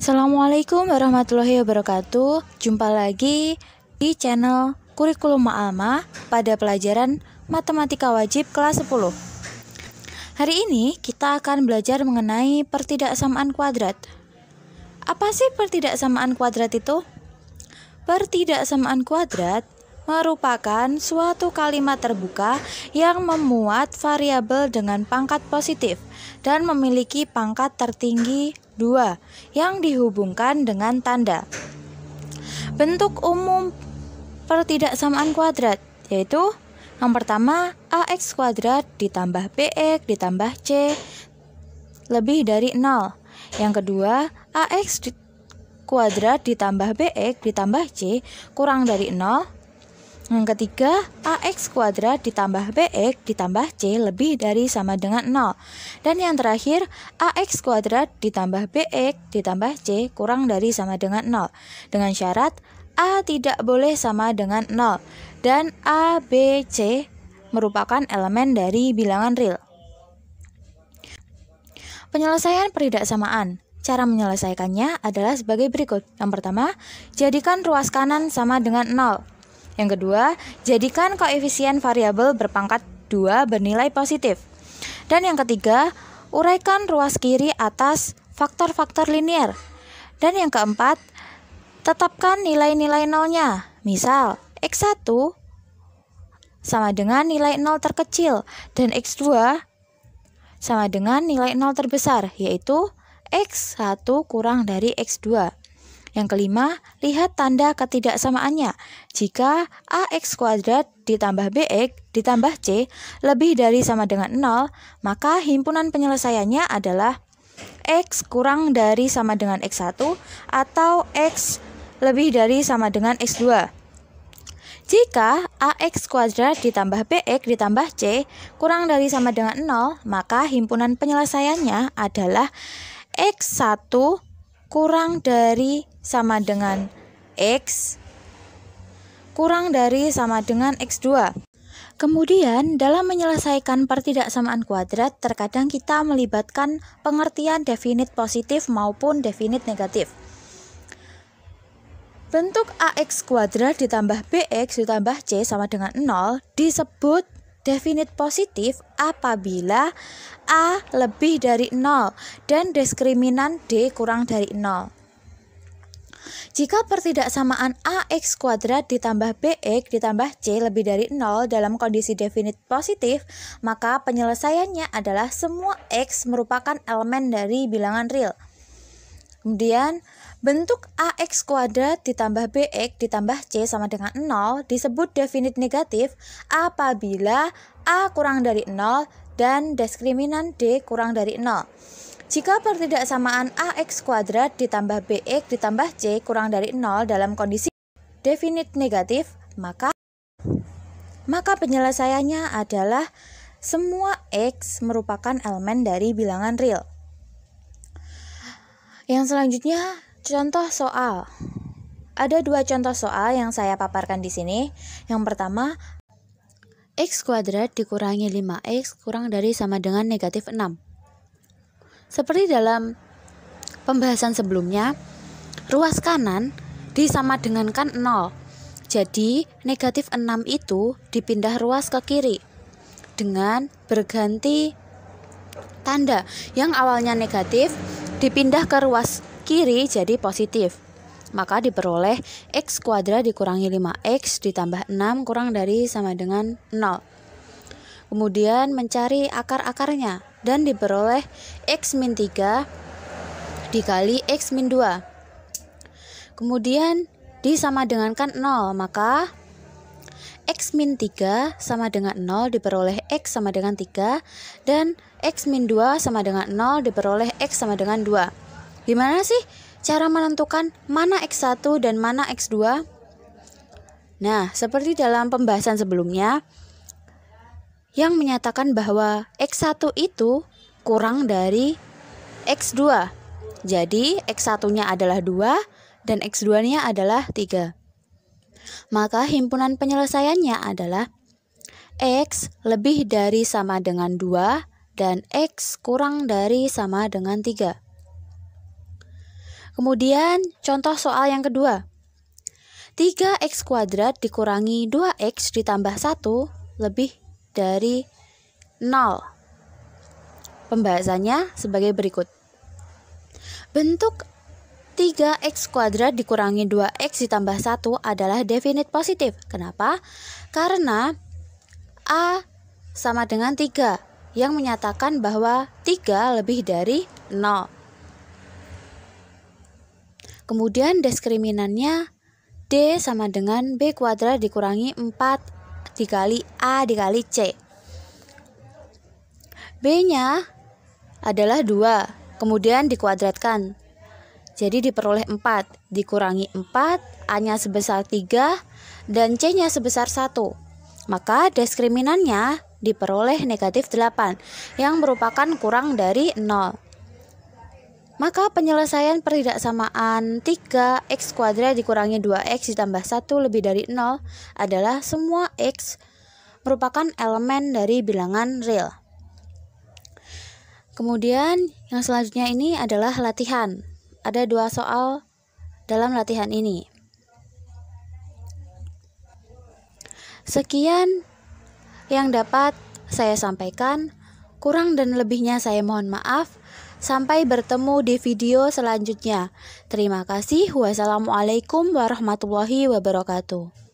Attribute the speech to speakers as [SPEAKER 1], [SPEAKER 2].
[SPEAKER 1] Assalamualaikum warahmatullahi wabarakatuh. Jumpa lagi di channel Kurikulum Alma pada pelajaran Matematika Wajib kelas 10. Hari ini kita akan belajar mengenai pertidaksamaan kuadrat. Apa sih pertidaksamaan kuadrat itu? Pertidaksamaan kuadrat merupakan suatu kalimat terbuka yang memuat variabel dengan pangkat positif dan memiliki pangkat tertinggi dua yang dihubungkan dengan tanda. Bentuk umum pertidaksamaan kuadrat yaitu yang pertama AX kuadrat ditambah BX ditambah C lebih dari 0. Yang kedua AX kuadrat ditambah BX ditambah C kurang dari 0 yang ketiga, AX kuadrat ditambah BX ditambah C lebih dari sama dengan 0. Dan yang terakhir, AX kuadrat ditambah BX ditambah C kurang dari sama dengan 0. Dengan syarat A tidak boleh sama dengan 0 dan A, B, C merupakan elemen dari bilangan real. Penyelesaian peridaksamaan Cara menyelesaikannya adalah sebagai berikut. Yang pertama, jadikan ruas kanan sama dengan 0. Yang kedua, jadikan koefisien variabel berpangkat 2 bernilai positif. Dan yang ketiga, uraikan ruas kiri atas faktor-faktor linier. Dan yang keempat, tetapkan nilai-nilai nolnya. Misal, X1 sama dengan nilai nol terkecil dan X2 sama dengan nilai nol terbesar, yaitu X1 kurang dari X2. Yang kelima, lihat tanda ketidaksamaannya Jika AX kuadrat ditambah BX ditambah C lebih dari sama dengan 0, maka himpunan penyelesaiannya adalah X kurang dari sama dengan X1 atau X lebih dari sama dengan X2. Jika AX kuadrat ditambah BX ditambah C kurang dari sama dengan 0, maka himpunan penyelesaiannya adalah X1 kurang dari sama dengan X kurang dari sama dengan X2. Kemudian, dalam menyelesaikan pertidaksamaan kuadrat, terkadang kita melibatkan pengertian definit positif maupun definit negatif. Bentuk AX kuadrat ditambah BX ditambah C sama dengan 0 disebut Definite positif apabila A lebih dari 0 dan diskriminan D kurang dari 0. Jika pertidaksamaan AX kuadrat ditambah BX ditambah C lebih dari 0 dalam kondisi definit positif, maka penyelesaiannya adalah semua X merupakan elemen dari bilangan real. Kemudian bentuk AX kuadrat ditambah BX ditambah C sama dengan 0 disebut definit negatif apabila A kurang dari 0 dan diskriminan D kurang dari 0. Jika pertidaksamaan AX kuadrat ditambah BX ditambah C kurang dari 0 dalam kondisi definit negatif, maka maka penyelesaiannya adalah semua X merupakan elemen dari bilangan real. Yang selanjutnya, contoh soal. Ada dua contoh soal yang saya paparkan di sini. Yang pertama, X kuadrat dikurangi 5X kurang dari sama dengan negatif 6. Seperti dalam pembahasan sebelumnya, ruas kanan disama dengan kan 0. Jadi, negatif 6 itu dipindah ruas ke kiri dengan berganti tanda yang awalnya negatif dipindah ke ruas kiri jadi positif. Maka diperoleh x kuadrat dikurangi 5x ditambah 6 kurang dari sama dengan 0. Kemudian mencari akar-akarnya dan diperoleh x min 3 dikali x min 2. Kemudian disama dengankan 0, maka X min 3 sama dengan 0 diperoleh X sama dengan 3 dan X min 2 sama dengan 0 diperoleh X sama dengan 2 gimana sih cara menentukan mana X1 dan mana X2 nah seperti dalam pembahasan sebelumnya yang menyatakan bahwa X1 itu kurang dari X2 jadi X1 nya adalah 2 dan X2 nya adalah 3 maka himpunan penyelesaiannya adalah X lebih dari sama dengan 2 dan X kurang dari sama dengan 3. Kemudian contoh soal yang kedua. 3x kuadrat dikurangi 2x ditambah 1 lebih dari 0. Pembahasannya sebagai berikut. Bentuk 3x kuadrat dikurangi 2x ditambah 1 adalah definite positif. Kenapa? Karena A sama dengan 3 yang menyatakan bahwa 3 lebih dari 0. Kemudian diskriminannya D sama dengan B kuadrat dikurangi 4 dikali A dikali C. B-nya adalah 2, kemudian dikuadratkan jadi diperoleh 4, dikurangi 4, A-nya sebesar 3, dan C-nya sebesar 1. Maka diskriminannya diperoleh negatif 8, yang merupakan kurang dari 0. Maka penyelesaian pertidaksamaan 3x kuadrat dikurangi 2x ditambah 1 lebih dari 0 adalah semua x merupakan elemen dari bilangan real. Kemudian yang selanjutnya ini adalah latihan. Ada dua soal dalam latihan ini. Sekian yang dapat saya sampaikan. Kurang dan lebihnya saya mohon maaf. Sampai bertemu di video selanjutnya. Terima kasih. Wassalamualaikum warahmatullahi wabarakatuh.